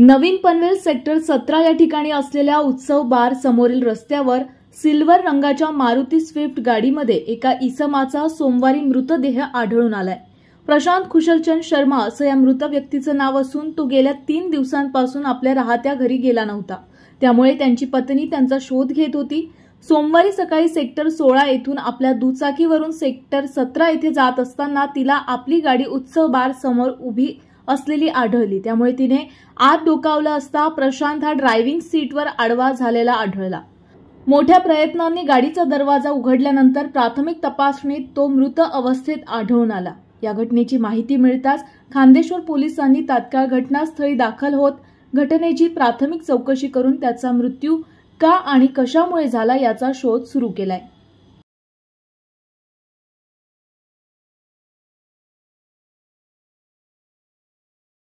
नवीन Panvel sector सतरा या ठिकाणी असलेल्या उत्सव बार समोरील रस्त्यावर सिल्वर रंगाच्या मारुती स्विफ्ट गाडीमध्ये एका इसमाचा सोमवारी मृतदेह आढळून आलाय प्रशांत खुशलचंद शर्मा असं या मृत व्यक्तीचं नाव असून तो गेल्या तीन दिवसांपासून आपल्या राहत्या घरी गेला नव्हता त्यामुळे त्यांची पत्नी त्यांचा शोध घेत होती सोमवारी सकाळी सेक्टर सोळा येथून आपल्या दुचाकीवरून सेक्टर सतरा येथे जात असताना तिला आपली गाडी उत्सव बार समोर उभी असलेली आढळली त्यामुळे तिने आत डोकावलं असता प्रशांत हा ड्रायव्हिंग सीटवर आडवा झालेला आढळला मोठ्या प्रयत्नांनी गाडीचा दरवाजा उघडल्यानंतर प्राथमिक तपासणीत तो मृत अवस्थेत आढळून आला या घटनेची माहिती मिळताच खांदेश्वर पोलिसांनी तात्काळ घटनास्थळी दाखल होत घटनेची प्राथमिक चौकशी करून त्याचा मृत्यू का आणि कशामुळे झाला याचा शोध सुरू केलाय